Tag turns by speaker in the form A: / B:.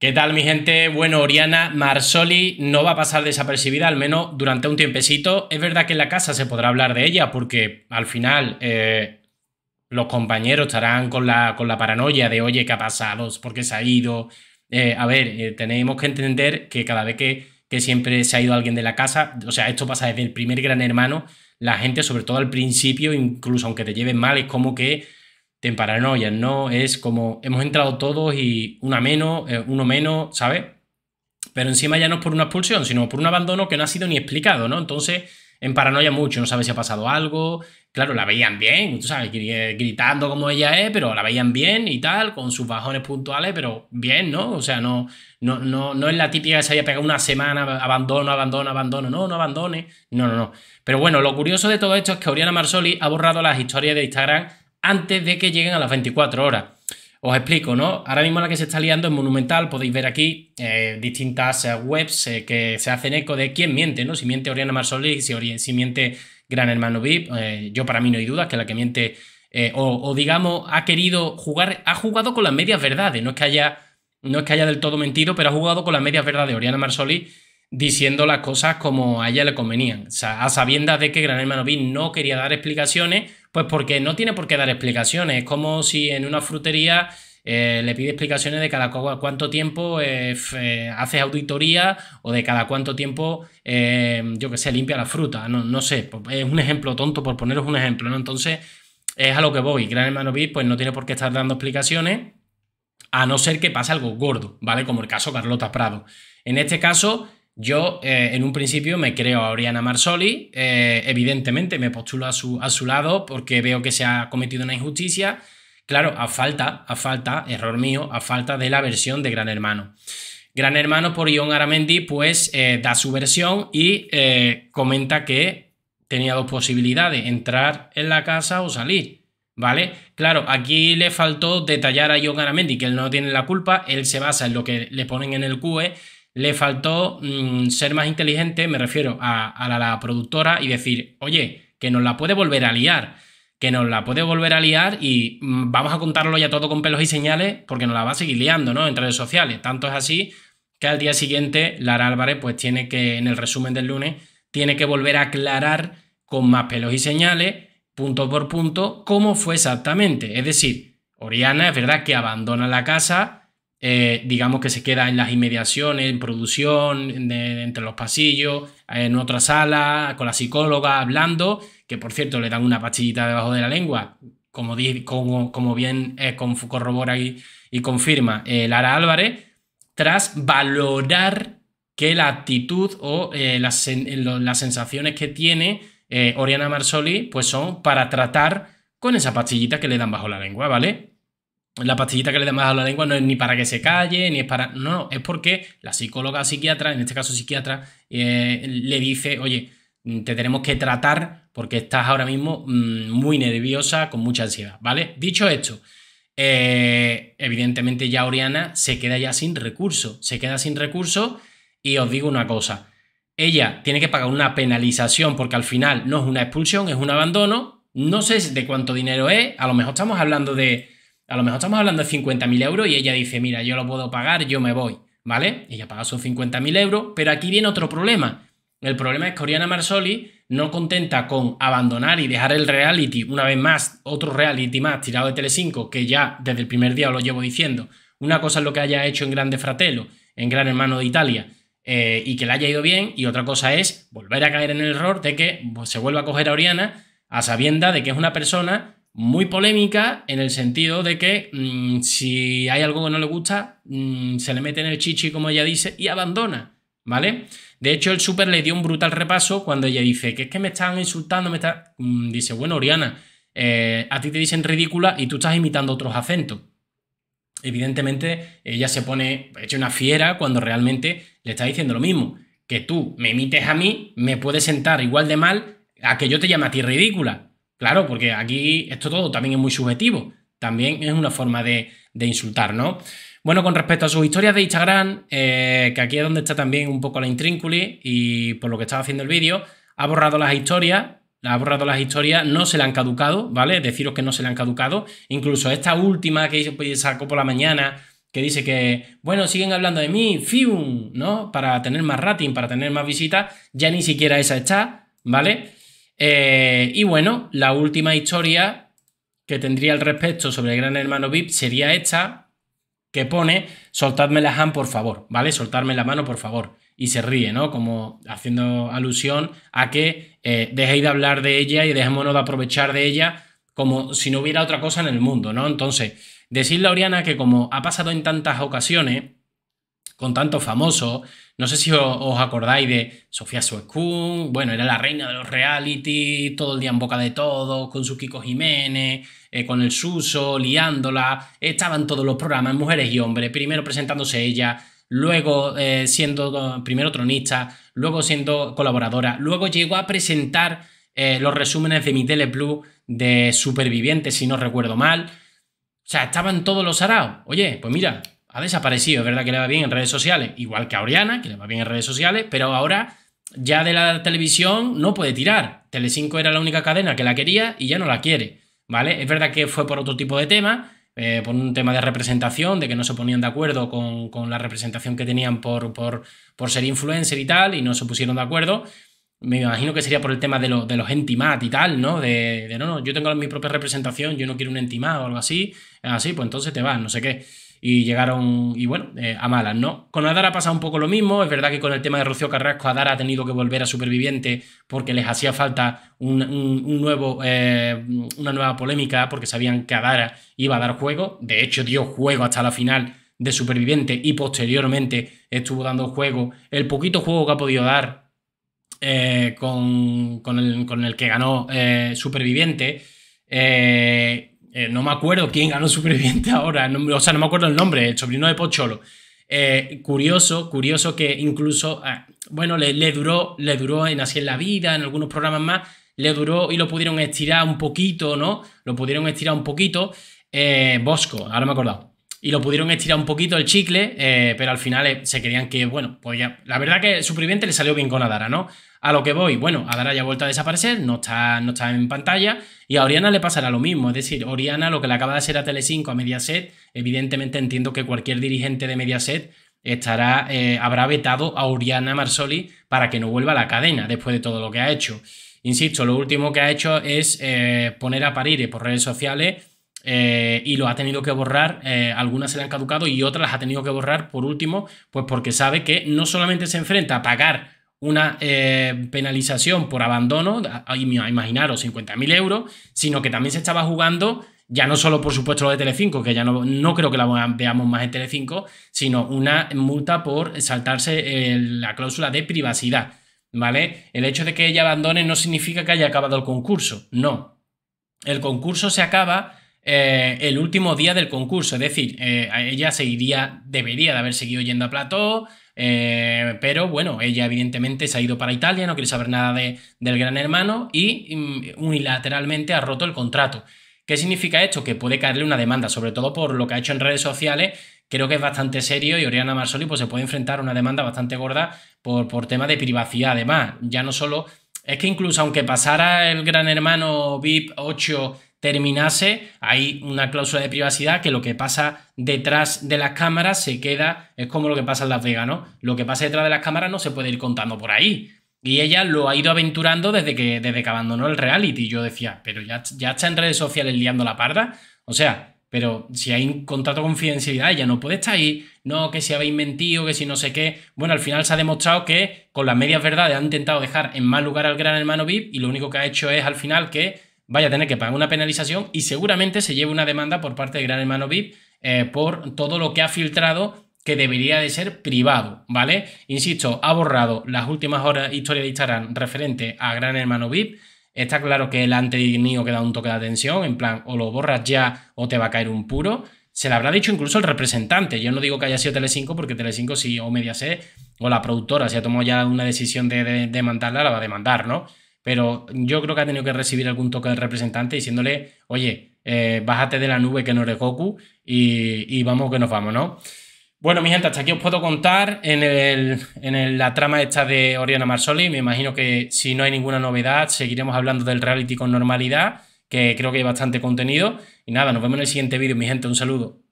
A: ¿Qué tal mi gente? Bueno, Oriana Marsoli no va a pasar desapercibida, al menos durante un tiempecito. Es verdad que en la casa se podrá hablar de ella porque al final eh, los compañeros estarán con la, con la paranoia de, oye, ¿qué ha pasado? ¿Por qué se ha ido? Eh, a ver, eh, tenemos que entender que cada vez que, que siempre se ha ido alguien de la casa, o sea, esto pasa desde el primer gran hermano, la gente, sobre todo al principio, incluso aunque te lleven mal, es como que en paranoia, ¿no? Es como hemos entrado todos y una menos, eh, uno menos, ¿sabes? Pero encima ya no es por una expulsión, sino por un abandono que no ha sido ni explicado, ¿no? Entonces, en paranoia mucho, no sabe si ha pasado algo. Claro, la veían bien, tú sabes, eh, gritando como ella es, pero la veían bien y tal, con sus bajones puntuales, pero bien, ¿no? O sea, no, no, no, no es la típica que se haya pegado una semana, abandono, abandono, abandono, no, no abandone, no, no, no. Pero bueno, lo curioso de todo esto es que Oriana Marsoli ha borrado las historias de Instagram antes de que lleguen a las 24 horas. Os explico, ¿no? Ahora mismo la que se está liando es Monumental, podéis ver aquí eh, distintas eh, webs eh, que se hacen eco de quién miente, ¿no? Si miente Oriana Marsoli, si, si miente Gran Hermano VIP, yo para mí no hay dudas que la que miente, o, digamos, ha querido jugar, ha jugado con las medias verdades, no es que haya, no es que haya del todo mentido, pero ha jugado con las medias verdades Oriana Marsoli diciendo las cosas como a ella le convenían, o sea, a sabiendas de que Gran Hermano VIP no quería dar explicaciones pues porque no tiene por qué dar explicaciones. Es como si en una frutería eh, le pide explicaciones de cada cuánto tiempo eh, eh, hace auditoría o de cada cuánto tiempo, yo que sé, limpia la fruta. No, no sé, pues, es un ejemplo tonto por poneros un ejemplo, ¿no? Entonces, es a lo que voy. Gran Hermano VIP, pues no tiene por qué estar dando explicaciones, a no ser que pase algo gordo, ¿vale? Como el caso Carlota Prado. En este caso, yo eh, en un principio me creo a Oriana Marsoli, eh, evidentemente me postulo a su, lado porque veo que se ha cometido una injusticia, claro, a falta, a falta, error mío, a falta de la versión de Gran Hermano. Gran Hermano por Ion Aramendi pues eh, da su versión y comenta que tenía dos posibilidades, entrar en la casa o salir. ¿Vale? Claro, aquí le faltó detallar a Ion Aramendi que él no tiene la culpa, él se basa en lo que le ponen en el QE le faltó mm, ser más inteligente, me refiero a, la, productora, y decir, oye, que nos la puede volver a liar, que nos la puede volver a liar y mm, vamos a contarlo ya todo con pelos y señales porque nos la va a seguir liando, ¿no? En redes sociales. Tanto es así que al día siguiente Lara Álvarez pues tiene que, en el resumen del lunes, tiene que volver a aclarar con más pelos y señales, punto por punto, cómo fue exactamente. Es decir, Oriana es verdad que abandona la casa, eh, digamos que se queda en las inmediaciones, en producción, entre los pasillos, en otra sala, con la psicóloga hablando, que por cierto le dan una pastillita debajo de la lengua, como, como, bien eh, corrobora y, confirma eh, Lara Álvarez, tras valorar que la actitud o las, las, sensaciones que tiene Oriana Marsoli pues son para tratar con esa pastillita que le dan bajo la lengua, ¿vale? la pastillita que le damos a la lengua no es ni para que se calle, ni es para... No, es porque la psicóloga psiquiatra, en este caso psiquiatra, eh, le dice, oye, te tenemos que tratar porque estás ahora mismo mm, muy nerviosa, con mucha ansiedad, ¿vale? Dicho esto, eh, evidentemente ya Oriana se queda ya sin recursos, se queda sin recursos y os digo una cosa, ella tiene que pagar una penalización porque al final no es una expulsión, es un abandono, no sé de cuánto dinero es, a lo mejor estamos hablando de a lo mejor estamos hablando de 50.000 euros y ella dice, mira, yo lo puedo pagar, yo me voy, ¿vale? Ella paga sus 50.000 euros, pero aquí viene otro problema. El problema es que Oriana Marsoli no contenta con abandonar y dejar el reality, una vez más, otro reality más tirado de Telecinco, que ya desde el primer día lo llevo diciendo. Una cosa es lo que haya hecho en Grande Fratello, en Gran Hermano de Italia, eh, y que le haya ido bien, y otra cosa es volver a caer en el error de que se vuelva a coger a Oriana a sabienda de que es una persona muy polémica en el sentido de que mm, si hay algo que no le gusta, mm, se le mete en el chichi, como ella dice, y abandona, ¿vale? De hecho, el súper le dio un brutal repaso cuando ella dice que es que me están insultando, me mm, dice, bueno, Oriana, eh, a ti te dicen ridícula y tú estás imitando otros acentos. Evidentemente, ella se pone hecha una fiera cuando realmente le está diciendo lo mismo. Que tú me imites a mí, me puedes sentar igual de mal a que yo te llame a ti ridícula. Claro, porque aquí esto todo también es muy subjetivo. También es una forma de, insultar, ¿no? Bueno, con respecto a sus historias de Instagram, eh, que aquí es donde está también un poco la intrínculis y por lo que estaba haciendo el vídeo, ha borrado las historias, ha borrado las historias, no se le han caducado, ¿vale? Deciros que no se le han caducado. Incluso esta última que pues, sacó por la mañana, que dice que, bueno, siguen hablando de mí, fium, ¿no? Para tener más rating, para tener más visitas, ya ni siquiera esa está, ¿vale? Eh, y bueno, la última historia que tendría al respecto sobre el Gran Hermano VIP sería esta, que pone, soltadme la hand por favor, ¿vale? Soltadme la mano por favor. Y se ríe, ¿no? Como haciendo alusión a que eh, dejéis de hablar de ella y dejémonos de aprovechar de ella como si no hubiera otra cosa en el mundo, ¿no? Entonces, decirle a Oriana que como ha pasado en tantas ocasiones, con tanto famoso. No sé si os, acordáis de Sofía Suescún, bueno, era la reina de los reality, todo el día en boca de todos, con su Kiko Jiménez, eh, con el Suso, liándola, estaban todos los programas, mujeres y hombres, primero presentándose ella, luego eh, siendo primero tronista, luego siendo colaboradora, luego llegó a presentar eh, los resúmenes de mi Teleplu de Supervivientes, si no recuerdo mal. O sea, estaban todos los araos. Oye, pues mira, ha desaparecido. Es verdad que le va bien en redes sociales, igual que a Oriana, que le va bien en redes sociales, pero ahora ya de la televisión no puede tirar. Telecinco era la única cadena que la quería y ya no la quiere, ¿vale? Es verdad que fue por otro tipo de tema, eh, por un tema de representación, de que no se ponían de acuerdo con, la representación que tenían por, por, por, ser influencer y tal, y no se pusieron de acuerdo. Me imagino que sería por el tema de, lo, de los entimat y tal, ¿no? De, de, no, no, yo tengo mi propia representación, yo no quiero un entimat o algo así, así, pues entonces te vas, no sé qué y llegaron, y bueno, eh, a malas, ¿no? Con Adara pasado un poco lo mismo, es verdad que con el tema de Rocío Carrasco, Adara ha tenido que volver a Superviviente porque les hacía falta un, nuevo, eh, una nueva polémica porque sabían que Adara iba a dar juego, de hecho dio juego hasta la final de Superviviente y posteriormente estuvo dando juego, el poquito juego que ha podido dar eh, con, con, el, con, el, que ganó Superviviente. Eh, no me acuerdo quién ganó Superviviente ahora, o sea, no me acuerdo el nombre, el sobrino de Pocholo. Eh, curioso, curioso que incluso, ah, bueno, le, le, duró, le duró en Así en la Vida, en algunos programas más, le duró y lo pudieron estirar un poquito, ¿no? Lo pudieron estirar un poquito. Eh, Bosco, ahora me he acordado y lo pudieron estirar un poquito el chicle, eh, pero al final eh, se querían que, bueno, pues ya. La verdad que Superviviente le salió bien con Adara, ¿no? A lo que voy, bueno, Adara ya ha vuelto a desaparecer, no está, no está en pantalla, y a Oriana le pasará lo mismo. Es decir, Oriana lo que le acaba de hacer a Telecinco, a Mediaset, evidentemente entiendo que cualquier dirigente de Mediaset estará, eh, habrá vetado a Oriana Marsoli para que no vuelva a la cadena después de todo lo que ha hecho. Insisto, lo último que ha hecho es poner a parir por redes sociales eh, y lo ha tenido que borrar, eh, algunas se le han caducado y otras las ha tenido que borrar por último, pues porque sabe que no solamente se enfrenta a pagar una eh, penalización por abandono, imaginaros 50.000 euros, sino que también se estaba jugando, ya no solo por supuesto lo de Telecinco, que ya no, no creo que la veamos más en Telecinco, sino una multa por saltarse la cláusula de privacidad. ¿Vale? El hecho de que ella abandone no significa que haya acabado el concurso, no. El concurso se acaba eh, el último día del concurso. Es decir, eh, ella seguiría, debería de haber seguido yendo a plató, eh, pero bueno, ella evidentemente se ha ido para Italia, no quiere saber nada del gran hermano y mm, unilateralmente ha roto el contrato. ¿Qué significa esto? Que puede caerle una demanda, sobre todo por lo que ha hecho en redes sociales. Creo que es bastante serio y Oriana Marsoli pues, se puede enfrentar a una demanda bastante gorda por, por tema de privacidad. Además, ya no solo. Es que incluso aunque pasara el gran hermano VIP 8 terminase, hay una cláusula de privacidad que lo que pasa detrás de las cámaras se queda, es como lo que pasa en Las Vegas, ¿no? Lo que pasa detrás de las cámaras no se puede ir contando por ahí. Y ella lo ha ido aventurando desde que, desde abandonó el reality. Yo decía, pero ya, ya está en redes sociales liando la parda. O sea, pero si hay un contrato de confidencialidad, ella no puede estar ahí. No, que si habéis mentido, que si no sé qué. Bueno, al final se ha demostrado que con las medias verdades han intentado dejar en mal lugar al gran hermano VIP y lo único que ha hecho es al final que vaya a tener que pagar una penalización y seguramente se lleve una demanda por parte de Gran Hermano VIP eh, por todo lo que ha filtrado que debería de ser privado, ¿vale? Insisto, ha borrado las últimas horas historias de Instagram referente a Gran Hermano VIP. Está claro que el anterior que da un toque de atención, en plan, o lo borras ya o te va a caer un puro. Se le habrá dicho incluso el representante. Yo no digo que haya sido Telecinco, porque Telecinco sí, o Mediaset, o la productora, si ha tomado ya una decisión de demandarla, la va a demandar, ¿no? pero yo creo que ha tenido que recibir algún toque del representante diciéndole, oye, eh, bájate de la nube que no eres Goku y, vamos que nos vamos, ¿no? Bueno, mi gente, hasta aquí os puedo contar en, la trama esta de Oriana Marsoli. Me imagino que si no hay ninguna novedad, seguiremos hablando del reality con normalidad, que creo que hay bastante contenido. Y nada, nos vemos en el siguiente vídeo, mi gente. Un saludo.